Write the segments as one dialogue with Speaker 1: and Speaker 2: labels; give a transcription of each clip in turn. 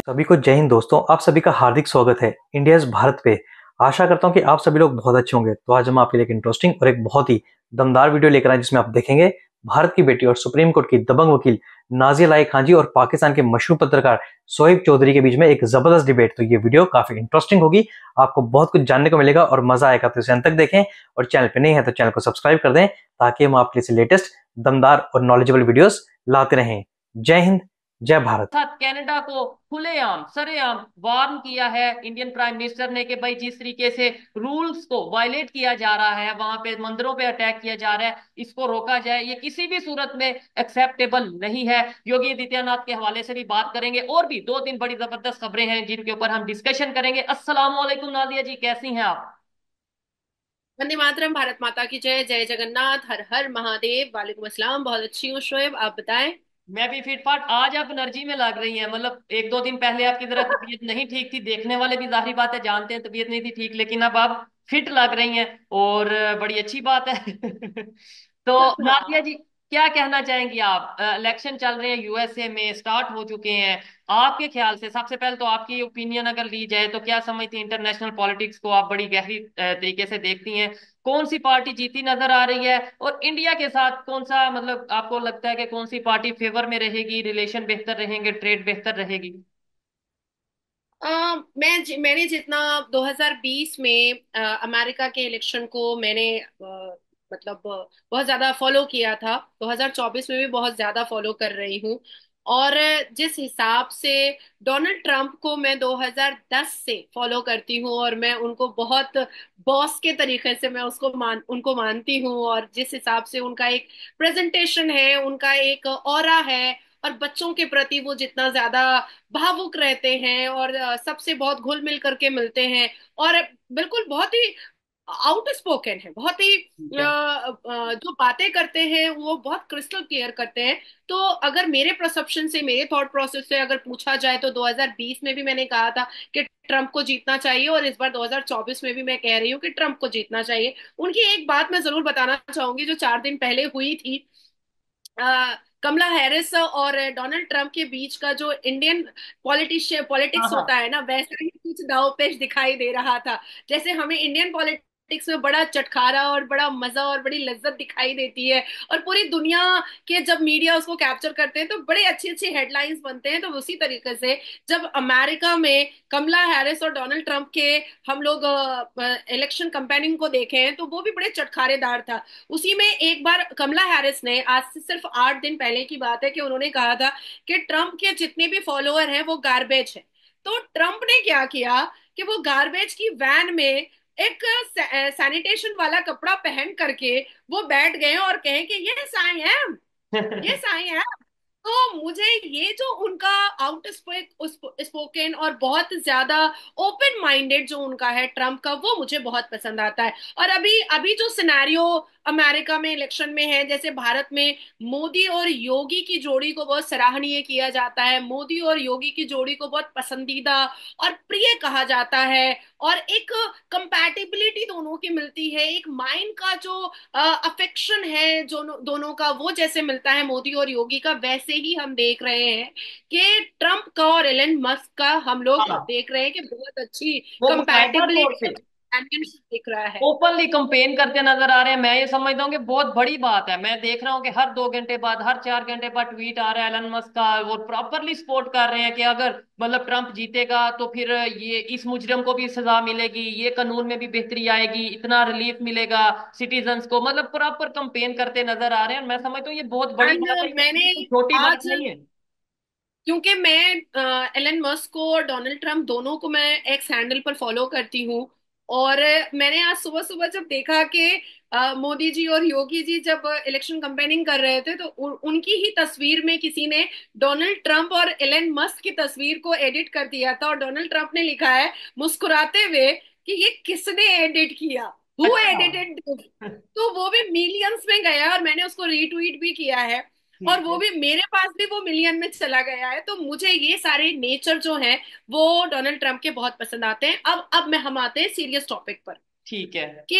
Speaker 1: सभी को जय हिंद दोस्तों आप सभी का हार्दिक स्वागत है इंडिया भारत पे आशा करता हूँ कि आप सभी लोग बहुत अच्छे होंगे तो आज हम आपके लिए एक इंटरेस्टिंग और एक बहुत ही दमदार वीडियो लेकर आए जिसमें आप देखेंगे भारत की बेटी और सुप्रीम कोर्ट की दबंग वकील नाजिया लाई खांजी और पाकिस्तान के मशहूर पत्रकार सोहेब चौधरी के बीच में एक जबरदस्त डिबेट तो ये वीडियो काफी इंटरेस्टिंग होगी आपको बहुत कुछ जानने को मिलेगा और मजा आएगा तो इसे अंत तक देखें और चैनल पे नहीं है तो चैनल को सब्सक्राइब कर दें ताकि हम आपके लिए लेटेस्ट दमदार और नॉलेजेबल वीडियोस लाते रहें जय हिंद जय भारत
Speaker 2: साथ कनाडा को खुलेआम सरेआम वार्न किया है इंडियन प्राइम मिनिस्टर ने कि भाई जिस तरीके से रूल्स को वायलेट किया जा रहा है वहां पे मंदिरों पे अटैक किया जा रहा है इसको रोका जाए ये किसी भी सूरत में एक्सेप्टेबल नहीं है योगी आदित्यनाथ के हवाले से भी बात करेंगे और भी दो तीन बड़ी जबरदस्त खबरें
Speaker 3: हैं जिनके ऊपर हम डिस्कशन करेंगे असलम नादिया जी कैसी है आप वंदे मातरम भारत माता की जय जय जगन्नाथ हर हर महादेव वालेकुम असलम बहुत अच्छी हूँ शोएब आप बताएं मैं भी फिट फाट आज आप एनर्जी में लग रही हैं मतलब एक दो दिन पहले आपकी तरह
Speaker 2: तबीयत नहीं ठीक थी देखने वाले भी जाहिर बात है जानते हैं तबीयत नहीं थी ठीक लेकिन अब आप फिट लग रही हैं और बड़ी अच्छी बात है तो नादिया जी क्या कहना चाहेंगी आप इलेक्शन चल रहे हैं यूएसए में स्टार्ट हो चुके हैं आपके ख्याल से सबसे पहले तो आपकी ओपिनियन अगर ली जाए तो क्या समझती है इंटरनेशनल पॉलिटिक्स को आप बड़ी गहरी तरीके से देखती हैं कौन सी पार्टी जीती नजर आ रही है और इंडिया के साथ कौन सा मतलब आपको लगता है कि कौन सी पार्टी फेवर में रहेगी रिलेशन बेहतर रहेंगे ट्रेड बेहतर रहेगी
Speaker 3: आ, मैं मैंने जितना 2020 में आ, अमेरिका के इलेक्शन को मैंने आ, मतलब बहुत ज्यादा फॉलो किया था 2024 में भी बहुत ज्यादा फॉलो कर रही हूँ और जिस हिसाब से डोनाल्ड ट्रंप को मैं 2010 से फॉलो करती हूँ और मैं उनको बहुत बॉस के तरीके से मैं उसको मान उनको मानती हूँ और जिस हिसाब से उनका एक प्रेजेंटेशन है उनका एक और है और बच्चों के प्रति वो जितना ज्यादा भावुक रहते हैं और सबसे बहुत घुल मिल करके मिलते हैं और बिल्कुल बहुत ही आउट स्पोकन है बहुत ही जो बातें करते हैं वो बहुत क्रिस्टल क्लियर करते हैं तो अगर मेरे प्रसप्शन से मेरे थॉट प्रोसेस से अगर पूछा जाए तो 2020 में भी मैंने कहा था कि ट्रंप को जीतना चाहिए और इस बार 2024 में भी मैं कह रही हूँ कि ट्रंप को जीतना चाहिए उनकी एक बात मैं जरूर बताना चाहूंगी जो चार दिन पहले हुई थी कमला हैरिस और डोनाल्ड ट्रंप के बीच का जो इंडियन पॉलिटिशियन पॉलिटिक्स हाँ, हाँ। होता है ना वैसा ही कुछ दाव पेश दिखाई दे रहा था जैसे हमें इंडियन पॉलिटिक्स पॉलिटिक्स में बड़ा चटखारा और बड़ा मजा और बड़ी लज्जत दिखाई देती है और पूरी दुनिया के जब मीडिया उसको कैप्चर करते हैं तो बड़े अच्छे अच्छे हेडलाइंस बनते हैं तो उसी तरीके से जब अमेरिका में कमला हैरिस और डोनाल्ड ट्रंप के हम लोग इलेक्शन कंपेनिंग को देखे हैं तो वो भी बड़े चटखारेदार था उसी में एक बार कमला हैरिस ने आज से सिर्फ आठ दिन पहले की बात है कि उन्होंने कहा था कि ट्रंप के जितने भी फॉलोअर हैं वो गार्बेज है तो ट्रंप ने क्या किया कि वो गार्बेज की वैन में एक सैनिटेशन वाला कपड़ा पहन करके वो बैठ गए और कहें कि ये साई है ये साई है तो मुझे ये जो उनका आउट स्पोकन और बहुत ज्यादा ओपन माइंडेड जो उनका है ट्रम्प का वो मुझे बहुत पसंद आता है और अभी अभी जो सिनेरियो अमेरिका में इलेक्शन में है जैसे भारत में मोदी और योगी की जोड़ी को बहुत सराहनीय किया जाता है मोदी और योगी की जोड़ी को बहुत पसंदीदा और प्रिय कहा जाता है और एक कंपैटिबिलिटी दोनों की मिलती है एक माइंड का जो अफेक्शन है जो दोनों का वो जैसे मिलता है मोदी और योगी का वैसे ही हम देख रहे हैं कि ट्रंप का और एलन मस्क का हम लोग हाँ। देख रहे हैं कि बहुत अच्छी कंपैटिबिलिटी दिख रहा है ओपनली
Speaker 2: कंपेन करते नजर आ रहे हैं मैं ये समझता हूँ कि बहुत बड़ी बात है मैं देख रहा हूँ कि हर दो घंटे बाद हर चार घंटे बाद ट्वीट आ रहा है एलन मस्क का वो प्रॉपरली सपोर्ट कर रहे हैं कि अगर मतलब ट्रंप जीतेगा तो फिर ये इस मुजरम को भी सजा मिलेगी ये कानून में भी बेहतरी आएगी इतना रिलीफ मिलेगा सिटीजन को मतलब प्रॉपर कंपेन करते नजर आ रहे हैं मैं समझता हूँ ये बहुत बड़ी बात है मैंने छोटी बात नहीं है
Speaker 3: क्योंकि मैं एलन मस्क को और डोनाल्ड ट्रंप दोनों को मैं एक्स हैंडल पर फॉलो करती हूँ और मैंने आज सुबह सुबह जब देखा कि मोदी जी और योगी जी जब इलेक्शन कंपेनिंग कर रहे थे तो उ, उनकी ही तस्वीर में किसी ने डोनाल्ड ट्रंप और एलन मस्क की तस्वीर को एडिट कर दिया था और डोनाल्ड ट्रंप ने लिखा है मुस्कुराते हुए कि ये किसने एडिट किया हु एडिटेड अच्छा। तो वो भी मिलियंस में गया और मैंने उसको रीट्वीट भी किया है और वो भी मेरे पास भी वो मिलियन में चला गया है तो मुझे ये सारे नेचर जो है वो डोनाल्ड ट्रंप के बहुत पसंद आते हैं अब अब मैं हम आते हैं सीरियस टॉपिक पर ठीक है कि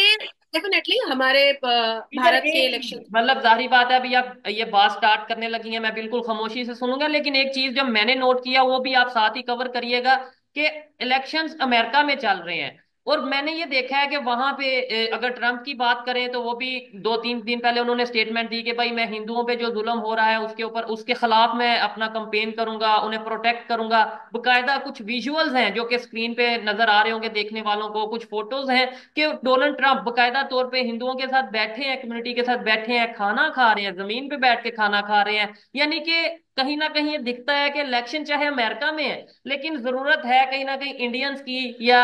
Speaker 3: डेफिनेटली हमारे भारत के इलेक्शन
Speaker 2: मतलब जाहिर बात है अभी आप ये बात स्टार्ट करने लगी है मैं बिल्कुल खामोशी से सुनूंगा लेकिन एक चीज जो मैंने नोट किया वो भी आप साथ ही कवर करिएगा कि इलेक्शंस अमेरिका में चल रहे हैं और मैंने ये देखा है कि वहां पे अगर ट्रंप की बात करें तो वो भी दो तीन दिन पहले उन्होंने स्टेटमेंट दी कि भाई मैं हिंदुओं पे जो जुल्म हो रहा है उसके ऊपर उसके खिलाफ मैं अपना कंपेन करूंगा उन्हें प्रोटेक्ट करूंगा बकायदा कुछ विजुअल्स हैं जो कि स्क्रीन पे नजर आ रहे होंगे देखने वालों को कुछ फोटोज हैं कि डोनाल्ड ट्रंप बकायदा तौर पर हिंदुओं के साथ बैठे हैं कम्युनिटी के साथ बैठे हैं खाना खा रहे हैं जमीन पे बैठ के खाना खा रहे हैं यानी कि कहीं ना कहीं ये दिखता है कि इलेक्शन चाहे अमेरिका में है लेकिन जरूरत है कहीं ना कहीं इंडियंस की या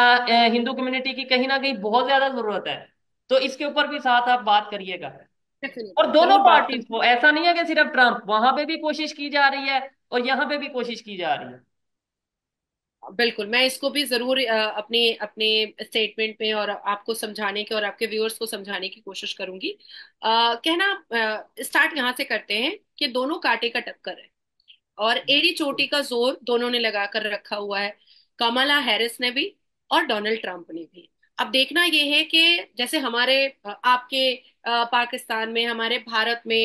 Speaker 2: हिंदू कम्युनिटी की कहीं ना कहीं बहुत ज्यादा जरूरत है तो इसके ऊपर भी साथ आप बात करिएगा
Speaker 3: और दोनों पार्टी
Speaker 2: को ऐसा नहीं है कि सिर्फ ट्रंप वहां पे भी कोशिश की जा रही है और यहाँ पे भी कोशिश की जा रही है
Speaker 3: बिल्कुल मैं इसको भी जरूर अपने अपने स्टेटमेंट में और आपको समझाने की और आपके व्यूअर्स को समझाने की कोशिश करूंगी आ, कहना स्टार्ट यहाँ से करते हैं कि दोनों काटे का टक्कर है और एड़ी चोटी का जोर दोनों ने लगाकर रखा हुआ है कमला हैरिस ने भी और डोनाल्ड ट्रंप ने भी अब देखना यह है कि जैसे हमारे आपके पाकिस्तान में हमारे भारत में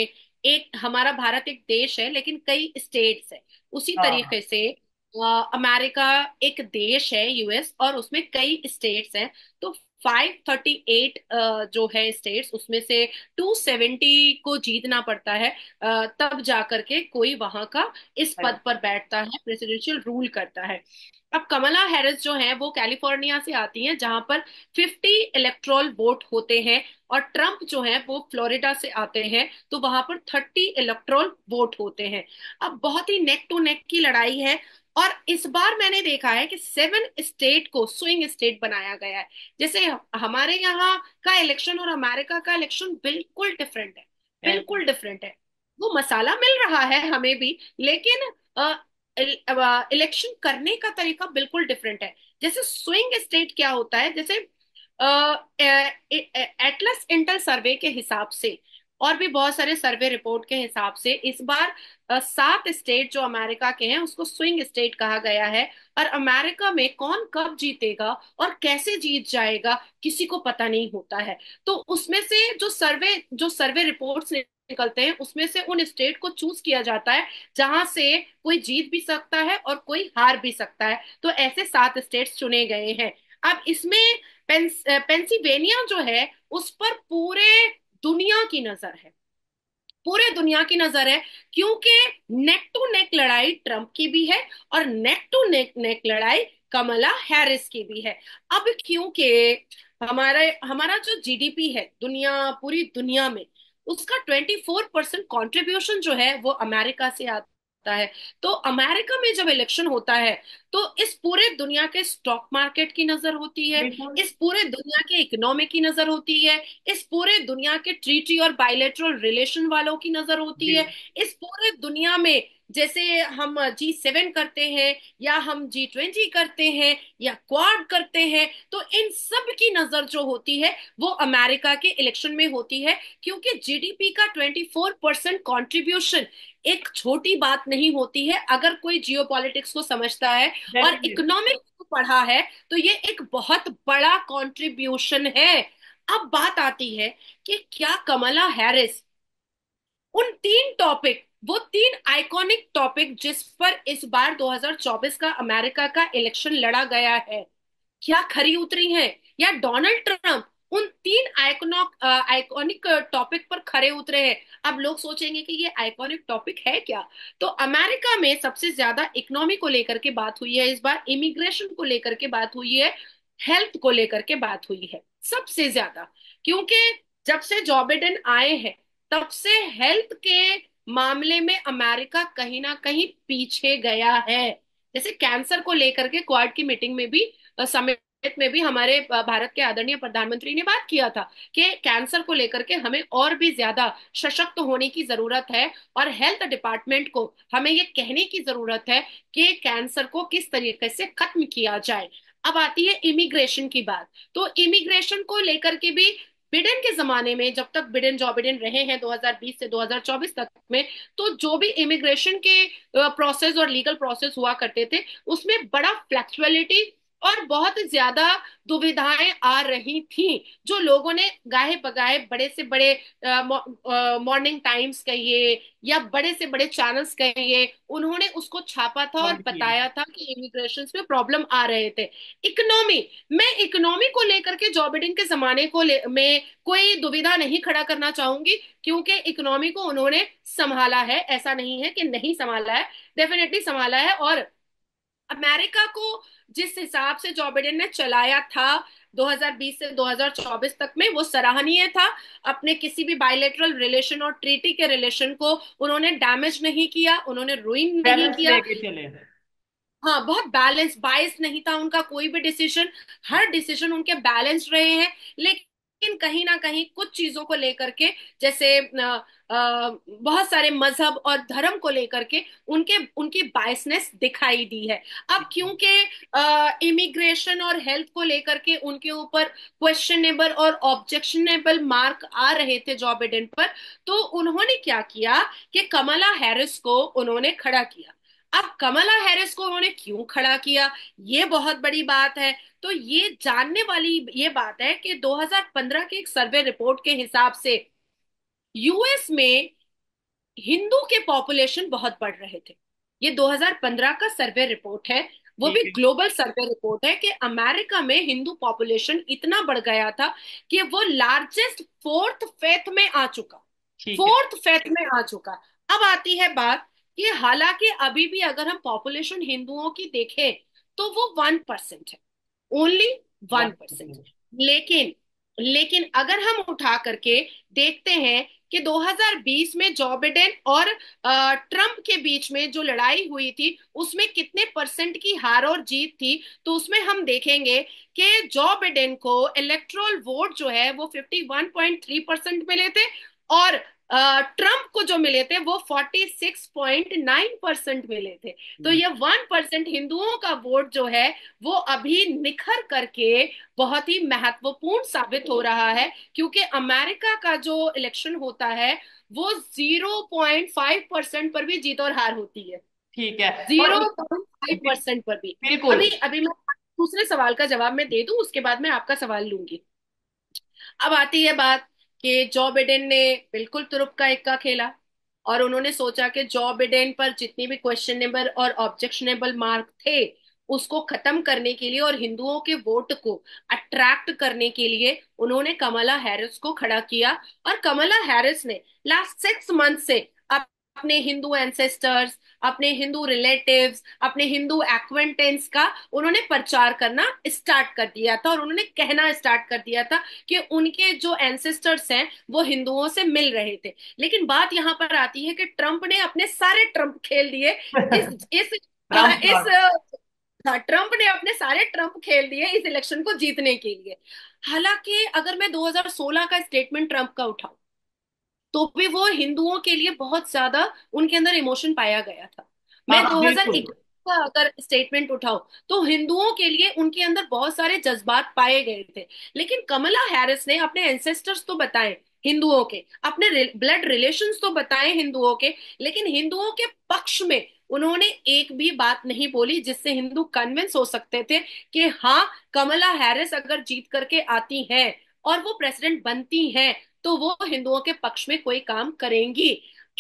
Speaker 3: एक हमारा भारत एक देश है लेकिन कई स्टेट्स है उसी हाँ, तरीके हाँ। से अमेरिका एक देश है यूएस और उसमें कई स्टेट्स हैं तो 538 uh, जो है स्टेट्स उसमें से 270 को जीतना पड़ता है uh, तब जा करके कोई वहां का इस पद हाँ। पर बैठता है प्रेसिडेंशियल रूल करता है अब कमला हैरिस जो है वो कैलिफोर्निया से आती हैं जहां पर 50 इलेक्ट्रोल वोट होते हैं और ट्रंप जो है वो फ्लोरिडा से आते हैं तो वहां पर 30 इलेक्ट्रोल वोट होते हैं अब बहुत ही नेक टू नेक की लड़ाई है और इस बार मैंने देखा है कि सेवन स्टेट को स्विंग स्टेट बनाया गया है जैसे हमारे यहाँ का इलेक्शन और अमेरिका का इलेक्शन बिल्कुल डिफरेंट है बिल्कुल डिफरेंट है वो मसाला मिल रहा है हमें भी लेकिन इलेक्शन करने का तरीका बिल्कुल डिफरेंट है जैसे स्विंग स्टेट क्या होता है जैसे एटलस इंटर सर्वे के हिसाब से और भी बहुत सारे सर्वे रिपोर्ट के हिसाब से इस बार सात स्टेट जो अमेरिका के हैं उसको स्विंग स्टेट कहा गया है और अमेरिका में कौन कब जीतेगा और कैसे जीत जाएगा किसी को पता नहीं होता है तो उसमें से जो सर्वे जो सर्वे रिपोर्ट्स निकलते हैं उसमें से उन स्टेट को चूज किया जाता है जहां से कोई जीत भी सकता है और कोई हार भी सकता है तो ऐसे सात स्टेट्स चुने गए हैं अब इसमें पेंस, पेंसिल्वेनिया जो है उस पर पूरे दुनिया की नजर है पूरे दुनिया की नजर है क्योंकि नेक टू नेक लड़ाई ट्रंप की भी है और नेक टू नेक नेक लड़ाई कमला हैरिस की भी है अब क्योंकि हमारे हमारा जो जीडीपी है दुनिया पूरी दुनिया में उसका 24 परसेंट कॉन्ट्रीब्यूशन जो है वो अमेरिका से आता सकता है तो अमेरिका में जब इलेक्शन होता है तो इस पूरे दुनिया के स्टॉक मार्केट की नजर होती है इस पूरे दुनिया के इकोनॉमी की नजर होती है इस पूरे दुनिया के ट्रीटी और बायोलेटरल रिलेशन वालों की नजर होती है इस पूरे दुनिया में जैसे हम जी सेवन करते हैं या हम जी ट्वेंटी करते हैं या क्वाड करते हैं तो इन सब की नजर जो होती है वो अमेरिका के इलेक्शन में होती है क्योंकि जीडीपी का ट्वेंटी फोर परसेंट कॉन्ट्रीब्यूशन एक छोटी बात नहीं होती है अगर कोई जियो को समझता है और इकोनॉमिक्स को पढ़ा है तो ये एक बहुत बड़ा कॉन्ट्रीब्यूशन है अब बात आती है कि क्या कमला हैरिस उन तीन टॉपिक वो तीन आइकॉनिक टॉपिक जिस पर इस बार 2024 का अमेरिका का इलेक्शन लड़ा गया है क्या खरी उतरी है या डोनाल्ड ट्रंप उन तीन आइकोनॉक आइकॉनिक टॉपिक पर खरे उतरे हैं अब लोग सोचेंगे कि ये आइकॉनिक टॉपिक है क्या तो अमेरिका में सबसे ज्यादा इकोनॉमी को लेकर के बात हुई है इस बार इमिग्रेशन को लेकर के बात हुई है हेल्थ को लेकर के बात हुई है सबसे ज्यादा क्योंकि जब से जो आए हैं तब से हेल्थ के मामले में अमेरिका कहीं ना कहीं पीछे गया है जैसे कैंसर को लेकर के क्वाड की मीटिंग में भी समिट में भी हमारे भारत के आदरणीय प्रधानमंत्री ने बात किया था कि कैंसर को लेकर के हमें और भी ज्यादा सशक्त होने की जरूरत है और हेल्थ डिपार्टमेंट को हमें ये कहने की जरूरत है कि कैंसर को किस तरीके से खत्म किया जाए अब आती है इमिग्रेशन की बात तो इमिग्रेशन को लेकर के भी बिडेन के जमाने में जब तक बिडेन जॉ बिडेन रहे हैं 2020 से 2024 तक में तो जो भी इमिग्रेशन के प्रोसेस और लीगल प्रोसेस हुआ करते थे उसमें बड़ा फ्लेक्सिबिलिटी और बहुत ज्यादा दुविधाएं आ रही थी जो लोगों ने गाहे बगाहे बड़े से बड़े मॉर्निंग टाइम्स कहिए या बड़े से बड़े चैनल्स कहिए उन्होंने उसको छापा था और बताया था कि इमिग्रेशन में प्रॉब्लम आ रहे थे इकोनॉमी मैं इकोनॉमी को लेकर के जॉब बिडिंग के जमाने को में कोई दुविधा नहीं खड़ा करना चाहूंगी क्योंकि इकोनॉमी को उन्होंने संभाला है ऐसा नहीं है कि नहीं संभाला है डेफिनेटली संभाला है और अमेरिका को जिस हिसाब से जो बाइडेन ने चलाया था 2020 से 2024 तक में वो सराहनीय था अपने किसी भी बायलेटरल रिलेशन और ट्रीटी के रिलेशन को उन्होंने डैमेज नहीं किया उन्होंने रुइन नहीं किया हाँ बहुत बैलेंस बायस नहीं था उनका कोई भी डिसीजन हर डिसीजन उनके बैलेंस रहे हैं लेकिन लेकिन कहीं ना कहीं कुछ चीजों को लेकर के जैसे बहुत सारे मजहब और धर्म को लेकर के उनके उनकी बायसनेस दिखाई दी है अब क्योंकि इमिग्रेशन और हेल्थ को लेकर के उनके ऊपर क्वेश्चनेबल और ऑब्जेक्शनेबल मार्क आ रहे थे जॉब एडेंट पर तो उन्होंने क्या किया कि कमला हैरिस को उन्होंने खड़ा किया अब कमला हैरिस को उन्होंने क्यों खड़ा किया ये बहुत बड़ी बात है तो ये जानने वाली ये बात है कि 2015 के एक सर्वे रिपोर्ट के हिसाब से यूएस में हिंदू के पॉपुलेशन बहुत बढ़ रहे थे ये 2015 का सर्वे रिपोर्ट है वो भी ग्लोबल सर्वे रिपोर्ट है कि अमेरिका में हिंदू पॉपुलेशन इतना बढ़ गया था कि वो लार्जेस्ट फोर्थ फेथ में आ चुका फोर्थ फेथ में आ चुका अब आती है बात कि हालांकि अभी भी अगर हम पॉपुलेशन हिंदुओं की देखें तो वो वन परसेंट है ओनली वन परसेंट लेकिन लेकिन अगर हम उठा करके देखते हैं कि 2020 में जो बिडेन और ट्रंप के बीच में जो लड़ाई हुई थी उसमें कितने परसेंट की हार और जीत थी तो उसमें हम देखेंगे कि जो बिडेन को इलेक्ट्रोल वोट जो है वो 51.3 परसेंट मिले थे और ट्रंप को जो मिले थे वो 46.9 परसेंट मिले थे तो ये वन परसेंट हिंदुओं का वोट जो है वो अभी निखर करके बहुत ही महत्वपूर्ण साबित हो रहा है क्योंकि अमेरिका का जो इलेक्शन होता है वो 0.5 परसेंट पर भी जीत और हार होती है
Speaker 2: ठीक है जीरो
Speaker 3: पॉइंट फाइव परसेंट पर भी बिल्कुल अभी अभी मैं दूसरे सवाल का जवाब मैं दे दू उसके बाद मैं आपका सवाल लूंगी अब आती है बात कि जो बिडेन ने बिल्कुल तुरुप का इक्का खेला और उन्होंने सोचा कि जॉ बिडेन पर जितनी भी क्वेश्चनेबल और ऑब्जेक्शनेबल मार्क थे उसको खत्म करने के लिए और हिंदुओं के वोट को अट्रैक्ट करने के लिए उन्होंने कमला हैरिस को खड़ा किया और कमला हैरिस ने लास्ट सिक्स मंथ से अपने हिंदू एंसेस्टर्स अपने हिंदू रिलेटिव्स अपने हिंदू एक्वेंटेंस का उन्होंने प्रचार करना स्टार्ट कर दिया था और उन्होंने कहना स्टार्ट कर दिया था कि उनके जो एंसेस्टर्स हैं वो हिंदुओं से मिल रहे थे लेकिन बात यहाँ पर आती है कि ट्रंप ने अपने सारे ट्रम्प खेल दिए इस इस इस ट्रंप हाँ, ने अपने सारे ट्रंप खेल दिए इस इलेक्शन को जीतने के लिए हालांकि अगर मैं 2016 का स्टेटमेंट ट्रंप का उठाऊं तो भी वो हिंदुओं के लिए बहुत ज्यादा उनके अंदर इमोशन पाया गया था हाँ, मैं हाँ, दो हजार का अगर स्टेटमेंट उठाओ तो हिंदुओं के लिए उनके अंदर बहुत सारे जज्बात पाए गए थे लेकिन कमला हैरिस ने अपने एंसेस्टर्स तो बताए हिंदुओं के अपने ब्लड रिलेशंस तो बताए हिंदुओं के लेकिन हिंदुओं के पक्ष में उन्होंने एक भी बात नहीं बोली जिससे हिंदू कन्विंस हो सकते थे कि हाँ कमला हैरिस अगर जीत करके आती है और वो प्रेसिडेंट बनती हैं तो वो हिंदुओं के पक्ष में कोई काम करेंगी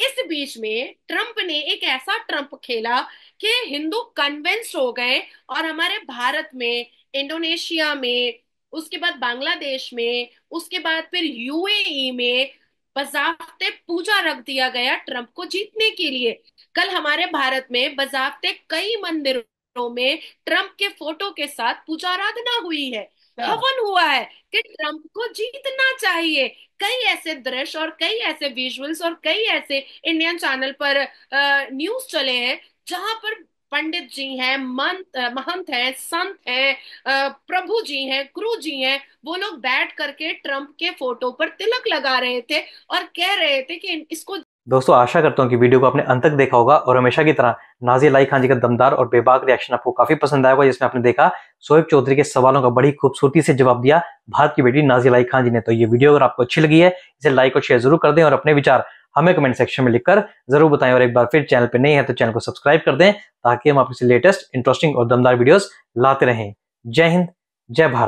Speaker 3: इस बीच में ट्रंप ने एक ऐसा ट्रंप खेला कि हिंदू कन्विंस हो गए और हमारे भारत में इंडोनेशिया में उसके बाद बांग्लादेश में उसके बाद फिर यूएई e में बजाबते पूजा रख दिया गया ट्रंप को जीतने के लिए कल हमारे भारत में बजाबते कई मंदिरों में ट्रंप के फोटो के साथ पूजा आराधना हुई है अच्छा। हवन हुआ है कि ट्रंप को जीतना चाहिए कई ऐसे दृश्य और कई ऐसे विजुअल्स और कई ऐसे इंडियन चैनल पर न्यूज चले हैं जहां पर पंडित जी हैं मंत महंत हैं संत हैं प्रभु जी हैं गुरु जी हैं वो लोग बैठ करके ट्रंप के फोटो पर तिलक लगा रहे थे और कह रहे थे कि इसको
Speaker 1: दोस्तों आशा करता हूँ कि वीडियो को आपने अंत तक देखा होगा और हमेशा की तरह नाजी लाई खान जी का दमदार और बेबाक रिएक्शन आपको काफी पसंद आया होगा जिसमें आपने देखा सोएब चौधरी के सवालों का बड़ी खूबसूरती से जवाब दिया भारत की बेटी नाजी लाई खान जी ने तो ये वीडियो अगर आपको अच्छी लगी है इसे लाइक और शेयर जरूर कर दें और अपने विचार हमें कमेंट सेक्शन में लिखकर जरूर बताएं और एक बार फिर चैनल पर नहीं है तो चैनल को सब्सक्राइब कर दें ताकि हम आपसे लेटेस्ट इंटरेस्टिंग और दमदार वीडियोज लाते रहें जय हिंद जय भारत